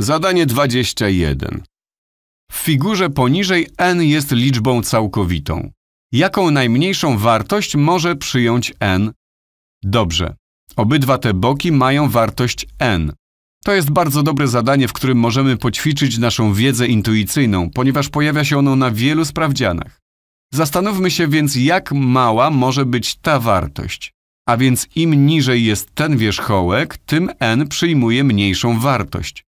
Zadanie 21. W figurze poniżej n jest liczbą całkowitą. Jaką najmniejszą wartość może przyjąć n? Dobrze. Obydwa te boki mają wartość n. To jest bardzo dobre zadanie, w którym możemy poćwiczyć naszą wiedzę intuicyjną, ponieważ pojawia się ono na wielu sprawdzianach. Zastanówmy się więc, jak mała może być ta wartość. A więc im niżej jest ten wierzchołek, tym n przyjmuje mniejszą wartość.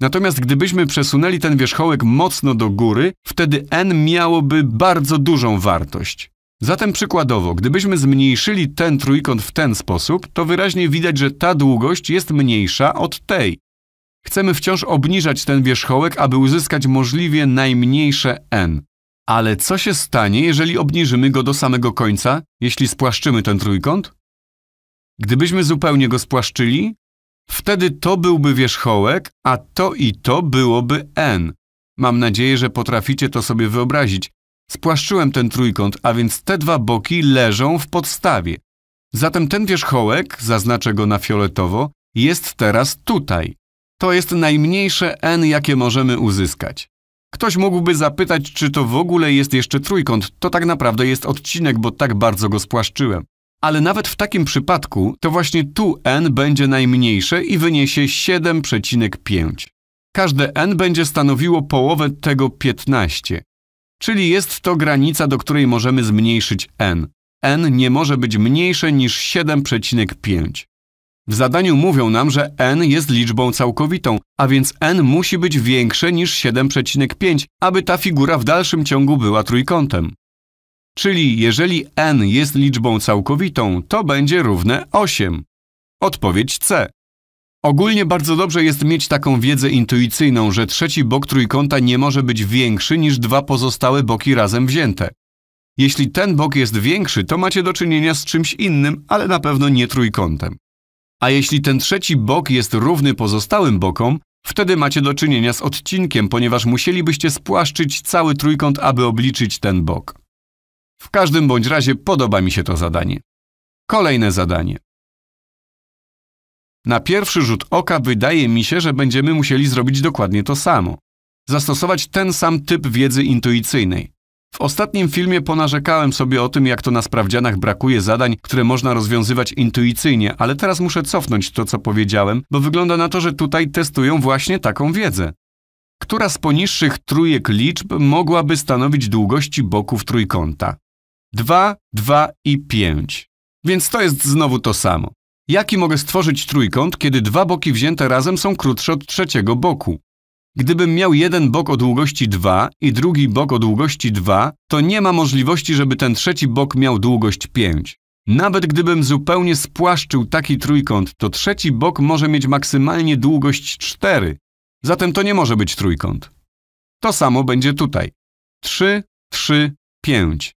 Natomiast gdybyśmy przesunęli ten wierzchołek mocno do góry, wtedy n miałoby bardzo dużą wartość. Zatem przykładowo, gdybyśmy zmniejszyli ten trójkąt w ten sposób, to wyraźnie widać, że ta długość jest mniejsza od tej. Chcemy wciąż obniżać ten wierzchołek, aby uzyskać możliwie najmniejsze n. Ale co się stanie, jeżeli obniżymy go do samego końca, jeśli spłaszczymy ten trójkąt? Gdybyśmy zupełnie go spłaszczyli, Wtedy to byłby wierzchołek, a to i to byłoby n. Mam nadzieję, że potraficie to sobie wyobrazić. Spłaszczyłem ten trójkąt, a więc te dwa boki leżą w podstawie. Zatem ten wierzchołek, zaznaczę go na fioletowo, jest teraz tutaj. To jest najmniejsze n, jakie możemy uzyskać. Ktoś mógłby zapytać, czy to w ogóle jest jeszcze trójkąt. To tak naprawdę jest odcinek, bo tak bardzo go spłaszczyłem. Ale nawet w takim przypadku to właśnie tu n będzie najmniejsze i wyniesie 7,5. Każde n będzie stanowiło połowę tego 15. Czyli jest to granica, do której możemy zmniejszyć n. n nie może być mniejsze niż 7,5. W zadaniu mówią nam, że n jest liczbą całkowitą, a więc n musi być większe niż 7,5, aby ta figura w dalszym ciągu była trójkątem. Czyli jeżeli n jest liczbą całkowitą, to będzie równe 8. Odpowiedź C. Ogólnie bardzo dobrze jest mieć taką wiedzę intuicyjną, że trzeci bok trójkąta nie może być większy niż dwa pozostałe boki razem wzięte. Jeśli ten bok jest większy, to macie do czynienia z czymś innym, ale na pewno nie trójkątem. A jeśli ten trzeci bok jest równy pozostałym bokom, wtedy macie do czynienia z odcinkiem, ponieważ musielibyście spłaszczyć cały trójkąt, aby obliczyć ten bok. W każdym bądź razie podoba mi się to zadanie. Kolejne zadanie. Na pierwszy rzut oka wydaje mi się, że będziemy musieli zrobić dokładnie to samo. Zastosować ten sam typ wiedzy intuicyjnej. W ostatnim filmie ponarzekałem sobie o tym, jak to na sprawdzianach brakuje zadań, które można rozwiązywać intuicyjnie, ale teraz muszę cofnąć to, co powiedziałem, bo wygląda na to, że tutaj testują właśnie taką wiedzę. Która z poniższych trójek liczb mogłaby stanowić długości boków trójkąta? 2, 2 i 5. Więc to jest znowu to samo. Jaki mogę stworzyć trójkąt, kiedy dwa boki wzięte razem są krótsze od trzeciego boku? Gdybym miał jeden bok o długości 2 i drugi bok o długości 2, to nie ma możliwości, żeby ten trzeci bok miał długość 5. Nawet gdybym zupełnie spłaszczył taki trójkąt, to trzeci bok może mieć maksymalnie długość 4. Zatem to nie może być trójkąt. To samo będzie tutaj. 3, 3, 5.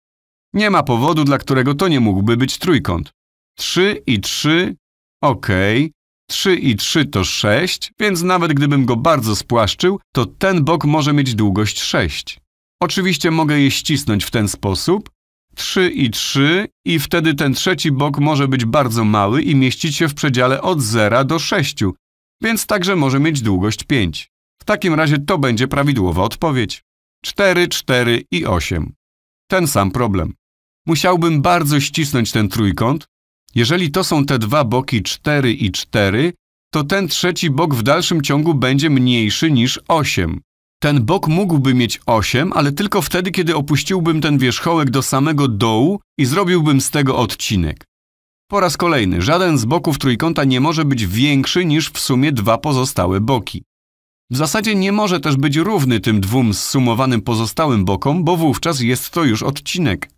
Nie ma powodu, dla którego to nie mógłby być trójkąt. 3 i 3, ok. 3 i 3 to 6, więc nawet gdybym go bardzo spłaszczył, to ten bok może mieć długość 6. Oczywiście mogę je ścisnąć w ten sposób. 3 i 3 i wtedy ten trzeci bok może być bardzo mały i mieścić się w przedziale od 0 do 6, więc także może mieć długość 5. W takim razie to będzie prawidłowa odpowiedź. 4, 4 i 8. Ten sam problem. Musiałbym bardzo ścisnąć ten trójkąt. Jeżeli to są te dwa boki 4 i 4, to ten trzeci bok w dalszym ciągu będzie mniejszy niż 8. Ten bok mógłby mieć 8, ale tylko wtedy, kiedy opuściłbym ten wierzchołek do samego dołu i zrobiłbym z tego odcinek. Po raz kolejny, żaden z boków trójkąta nie może być większy niż w sumie dwa pozostałe boki. W zasadzie nie może też być równy tym dwóm zsumowanym pozostałym bokom, bo wówczas jest to już odcinek.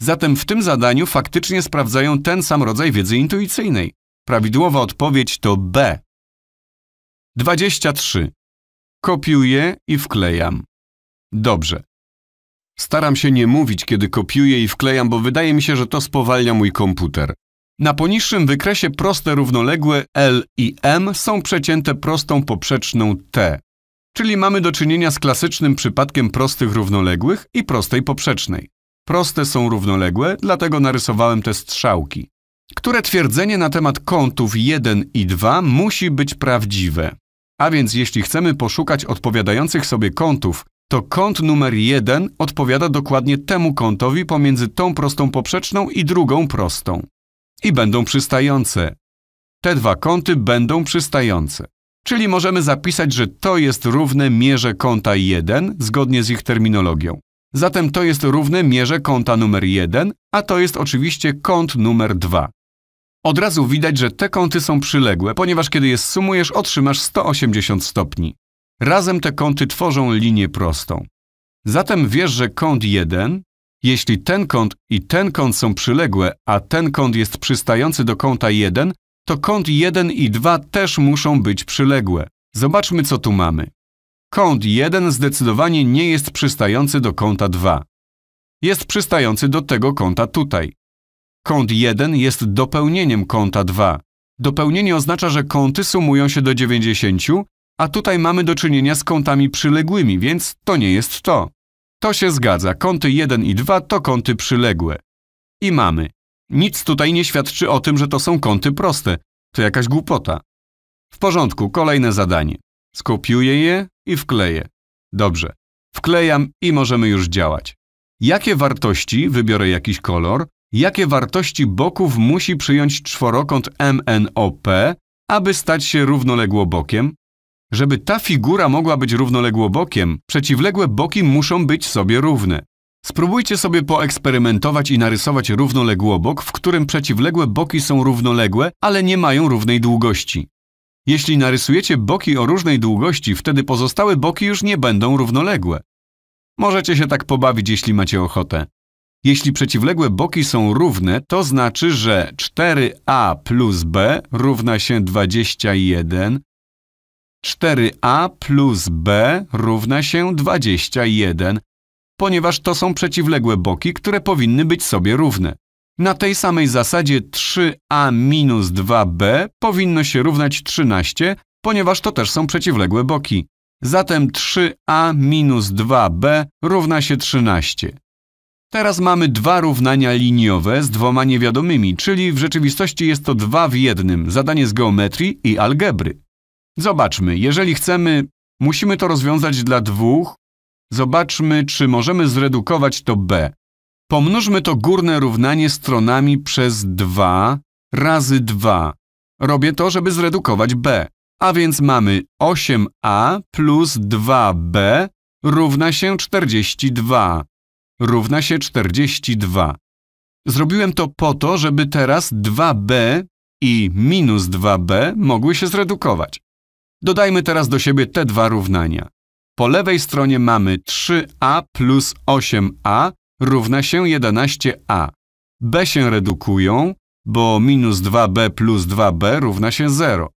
Zatem w tym zadaniu faktycznie sprawdzają ten sam rodzaj wiedzy intuicyjnej. Prawidłowa odpowiedź to B. 23. Kopiuję i wklejam. Dobrze. Staram się nie mówić, kiedy kopiuję i wklejam, bo wydaje mi się, że to spowalnia mój komputer. Na poniższym wykresie proste równoległe L i M są przecięte prostą poprzeczną T, czyli mamy do czynienia z klasycznym przypadkiem prostych równoległych i prostej poprzecznej. Proste są równoległe, dlatego narysowałem te strzałki. Które twierdzenie na temat kątów 1 i 2 musi być prawdziwe. A więc jeśli chcemy poszukać odpowiadających sobie kątów, to kąt numer 1 odpowiada dokładnie temu kątowi pomiędzy tą prostą poprzeczną i drugą prostą. I będą przystające. Te dwa kąty będą przystające. Czyli możemy zapisać, że to jest równe mierze kąta 1 zgodnie z ich terminologią. Zatem to jest równe mierze kąta numer 1, a to jest oczywiście kąt numer 2. Od razu widać, że te kąty są przyległe, ponieważ kiedy je sumujesz, otrzymasz 180 stopni. Razem te kąty tworzą linię prostą. Zatem wiesz, że kąt 1, jeśli ten kąt i ten kąt są przyległe, a ten kąt jest przystający do kąta 1, to kąt 1 i 2 też muszą być przyległe. Zobaczmy, co tu mamy. Kąt 1 zdecydowanie nie jest przystający do kąta 2. Jest przystający do tego kąta tutaj. Kąt 1 jest dopełnieniem kąta 2. Dopełnienie oznacza, że kąty sumują się do 90, a tutaj mamy do czynienia z kątami przyległymi, więc to nie jest to. To się zgadza, kąty 1 i 2 to kąty przyległe. I mamy. Nic tutaj nie świadczy o tym, że to są kąty proste. To jakaś głupota. W porządku, kolejne zadanie. Skopiuję je, i wkleję. Dobrze, wklejam i możemy już działać. Jakie wartości, wybiorę jakiś kolor, jakie wartości boków musi przyjąć czworokąt MNOP, aby stać się równoległobokiem? Żeby ta figura mogła być równoległobokiem, przeciwległe boki muszą być sobie równe. Spróbujcie sobie poeksperymentować i narysować równoległobok, w którym przeciwległe boki są równoległe, ale nie mają równej długości. Jeśli narysujecie boki o różnej długości, wtedy pozostałe boki już nie będą równoległe. Możecie się tak pobawić, jeśli macie ochotę. Jeśli przeciwległe boki są równe, to znaczy, że 4a plus b równa się 21, 4a plus b równa się 21, ponieważ to są przeciwległe boki, które powinny być sobie równe. Na tej samej zasadzie 3a minus 2b powinno się równać 13, ponieważ to też są przeciwległe boki. Zatem 3a minus 2b równa się 13. Teraz mamy dwa równania liniowe z dwoma niewiadomymi, czyli w rzeczywistości jest to dwa w jednym, zadanie z geometrii i algebry. Zobaczmy, jeżeli chcemy, musimy to rozwiązać dla dwóch. Zobaczmy, czy możemy zredukować to b. Pomnóżmy to górne równanie stronami przez 2 razy 2. Robię to, żeby zredukować b. A więc mamy 8a plus 2b równa się 42. Równa się 42. Zrobiłem to po to, żeby teraz 2b i minus 2b mogły się zredukować. Dodajmy teraz do siebie te dwa równania. Po lewej stronie mamy 3a plus 8a równa się 11a. b się redukują, bo minus 2b plus 2b równa się 0.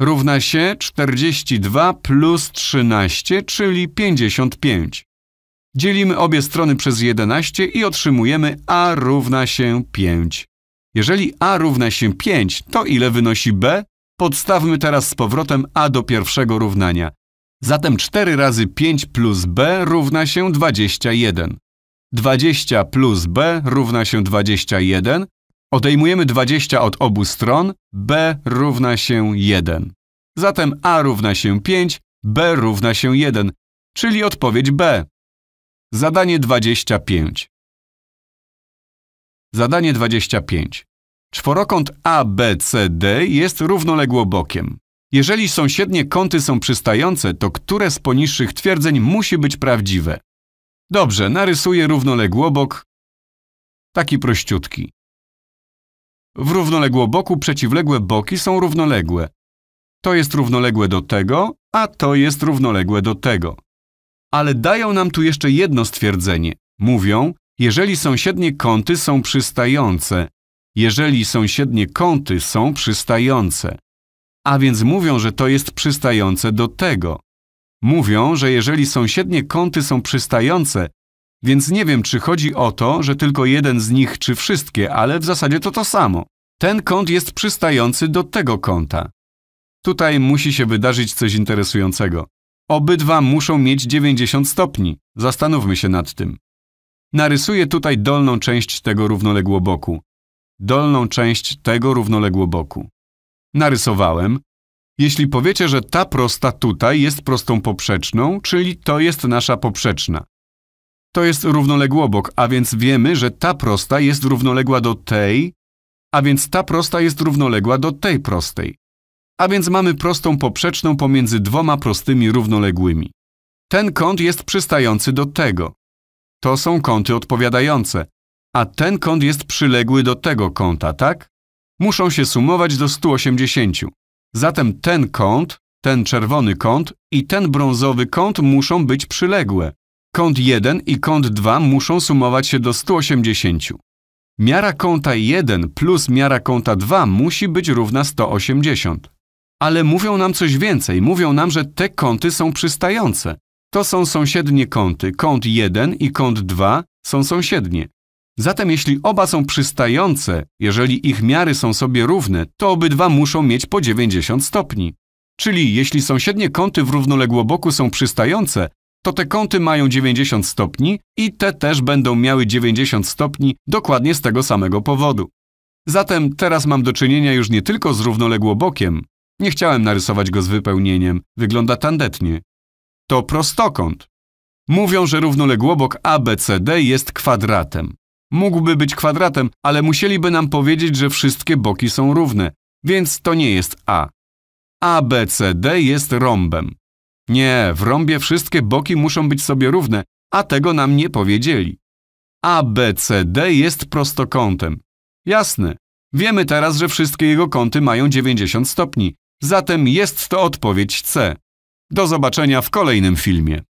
Równa się 42 plus 13, czyli 55. Dzielimy obie strony przez 11 i otrzymujemy a równa się 5. Jeżeli a równa się 5, to ile wynosi b? Podstawmy teraz z powrotem a do pierwszego równania. Zatem 4 razy 5 plus b równa się 21. 20 plus b równa się 21. Odejmujemy 20 od obu stron, b równa się 1. Zatem a równa się 5, b równa się 1, czyli odpowiedź b. Zadanie 25. Zadanie 25. Czworokąt ABCD jest równoległobokiem. Jeżeli sąsiednie kąty są przystające, to które z poniższych twierdzeń musi być prawdziwe? Dobrze, narysuję równoległobok, taki prościutki. W równoległoboku przeciwległe boki są równoległe. To jest równoległe do tego, a to jest równoległe do tego. Ale dają nam tu jeszcze jedno stwierdzenie. Mówią, jeżeli sąsiednie kąty są przystające. Jeżeli sąsiednie kąty są przystające. A więc mówią, że to jest przystające do tego. Mówią, że jeżeli sąsiednie kąty są przystające, więc nie wiem, czy chodzi o to, że tylko jeden z nich, czy wszystkie, ale w zasadzie to to samo. Ten kąt jest przystający do tego kąta. Tutaj musi się wydarzyć coś interesującego. Obydwa muszą mieć 90 stopni. Zastanówmy się nad tym. Narysuję tutaj dolną część tego równoległoboku. Dolną część tego równoległoboku. Narysowałem, jeśli powiecie, że ta prosta tutaj jest prostą poprzeczną, czyli to jest nasza poprzeczna. To jest równoległobok, obok, a więc wiemy, że ta prosta jest równoległa do tej, a więc ta prosta jest równoległa do tej prostej. A więc mamy prostą poprzeczną pomiędzy dwoma prostymi równoległymi. Ten kąt jest przystający do tego. To są kąty odpowiadające. A ten kąt jest przyległy do tego kąta, tak? Muszą się sumować do 180. Zatem ten kąt, ten czerwony kąt i ten brązowy kąt muszą być przyległe. Kąt 1 i kąt 2 muszą sumować się do 180. Miara kąta 1 plus miara kąta 2 musi być równa 180. Ale mówią nam coś więcej, mówią nam, że te kąty są przystające. To są sąsiednie kąty, kąt 1 i kąt 2 są sąsiednie. Zatem jeśli oba są przystające, jeżeli ich miary są sobie równe, to obydwa muszą mieć po 90 stopni. Czyli jeśli sąsiednie kąty w równoległoboku są przystające, to te kąty mają 90 stopni i te też będą miały 90 stopni dokładnie z tego samego powodu. Zatem teraz mam do czynienia już nie tylko z równoległobokiem. Nie chciałem narysować go z wypełnieniem, wygląda tandetnie. To prostokąt. Mówią, że równoległobok ABCD jest kwadratem. Mógłby być kwadratem, ale musieliby nam powiedzieć, że wszystkie boki są równe, więc to nie jest A. ABCD jest rąbem. Nie, w rąbie wszystkie boki muszą być sobie równe, a tego nam nie powiedzieli. ABCD jest prostokątem. Jasne. Wiemy teraz, że wszystkie jego kąty mają 90 stopni, zatem jest to odpowiedź C. Do zobaczenia w kolejnym filmie.